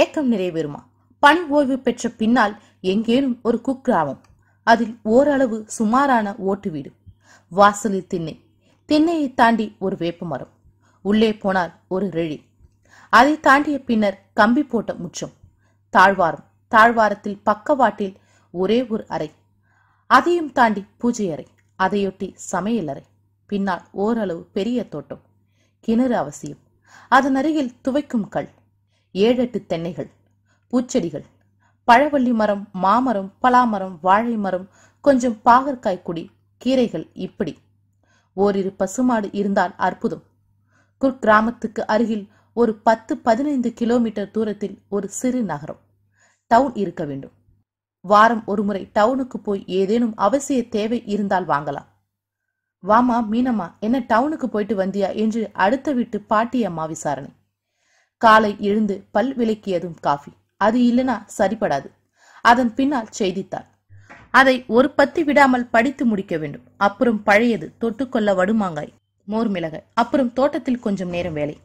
ஏக்கம் நிறைவேறுமா பணி ஓய்வு பெற்ற பின்னால் எங்கேனும் ஒரு குக்கிராமம் அதில் ஓரளவு சுமாரான ஓட்டு வீடு வாசலில் திண்ணை திண்ணையை தாண்டி ஒரு வேப்ப மரம் உள்ளே போனால் ஒரு ரெழி அதை தாண்டிய பின்னர் கம்பி போட்ட முச்சம் தாழ்வாரம் தாழ்வாரத்தில் பக்கவாட்டில் ஒரே ஒரு அறை அதையும் தாண்டி பூஜை அறை அதையொட்டி சமையல் அறை பின்னால் ஓரளவு பெரிய தோட்டம் கிணறு அவசியம் அதன் அருகில் துவைக்கும் கல் ஏழெட்டு தென்னைகள் பூச்செடிகள் பழவள்ளி மரம் மாமரம் பலாமரம் வாழை மரம் கொஞ்சம் பாகற்காய் குடி கீரைகள் இப்படி ஓரிரு பசுமாடு இருந்தால் அற்புதம் குர்கிராமத்துக்கு அருகில் ஒரு பத்து பதினைந்து கிலோமீட்டர் தூரத்தில் ஒரு சிறு நகரம் டவுன் இருக்க வேண்டும் வாரம் ஒருமுறை டவுனுக்கு போய் ஏதேனும் அவசிய தேவை இருந்தால் வாங்கலாம் வாமா மீனம்மா என்ன டவுனுக்கு போயிட்டு வந்தியா என்று அடுத்த வீட்டு பாட்டியம்மா விசாரணை காலை எழுந்து பல் விளக்கியதும் காஃபி அது இல்லனா சரிபடாது அதன் பின்னால் செய்தித்தாள் அதை ஒரு பத்தி விடாமல் படித்து முடிக்க வேண்டும் அப்புறம் பழையது தொட்டுக்கொள்ள வடுமாங்காய் மோர் மிளகாய் அப்புறம் தோட்டத்தில் கொஞ்சம் நேரம் வேலை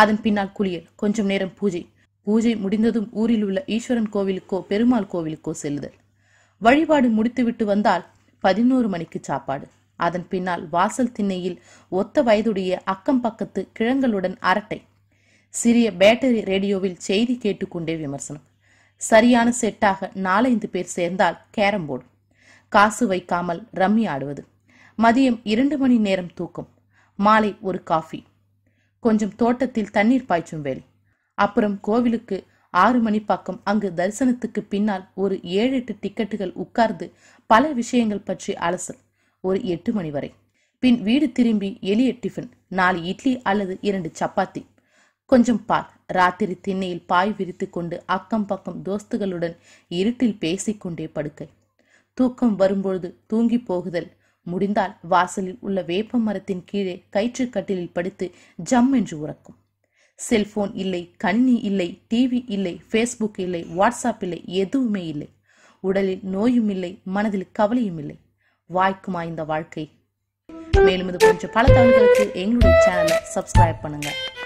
அதன் பின்னால் குளியல் கொஞ்சம் நேரம் பூஜை பூஜை முடிந்ததும் ஊரில் உள்ள ஈஸ்வரன் கோவிலுக்கோ பெருமாள் கோவிலுக்கோ செல்லுதல் வழிபாடு முடித்துவிட்டு வந்தால் பதினோரு மணிக்கு சாப்பாடு அதன் பின்னால் வாசல் திண்ணையில் ஒத்த வயதுடைய அக்கம் பக்கத்து கிழங்களுடன் அரட்டை சிறிய பேட்டரி ரேடியோவில் செய்தி கேட்டுக்கொண்டே விமர்சனம் சரியான செட்டாக நாலஞ்சு பேர் சேர்ந்தால் கேரம் போர்டு காசு வைக்காமல் ரம்மி ஆடுவது மதியம் இரண்டு மணி நேரம் தூக்கம் மாலை ஒரு காஃபி கொஞ்சம் தோட்டத்தில் தண்ணீர் பாய்ச்சும் வேலை அப்புறம் கோவிலுக்கு ஆறு மணி பக்கம் அங்கு தரிசனத்துக்கு பின்னால் ஒரு ஏழு எட்டு டிக்கெட்டுகள் உட்கார்ந்து பல விஷயங்கள் பற்றி அலசல் ஒரு எட்டு மணி வரை பின் வீடு திரும்பி எளிய டிஃபன் நாலு இட்லி அல்லது இரண்டு சப்பாத்தி கொஞ்சம் பார் ராத்திரி திண்ணையில் பாய் விரித்து கொண்டு அக்கம் பக்கம் தோஸ்துகளுடன் இருட்டில் பேசிக்கொண்டே படுக்கை தூக்கம் வரும்பொழுது தூங்கி போகுதல் முடிந்தால் வாசலில் உள்ள வேப்ப மரத்தின் கீழே கயிற்று கட்டிலில் படுத்து ஜம் என்று உறக்கும் செல்போன் இல்லை கணினி இல்லை டிவி இல்லை ஃபேஸ்புக் இல்லை வாட்ஸ்அப் இல்லை எதுவுமே இல்லை உடலில் நோயும் இல்லை மனதில் கவலையும் இல்லை வாய்க்குமா இந்த வாழ்க்கை மேலும் இது போன்ற பல தகவல்களுக்கு எங்களுடைய சேனலை சப்ஸ்கிரைப் பண்ணுங்கள்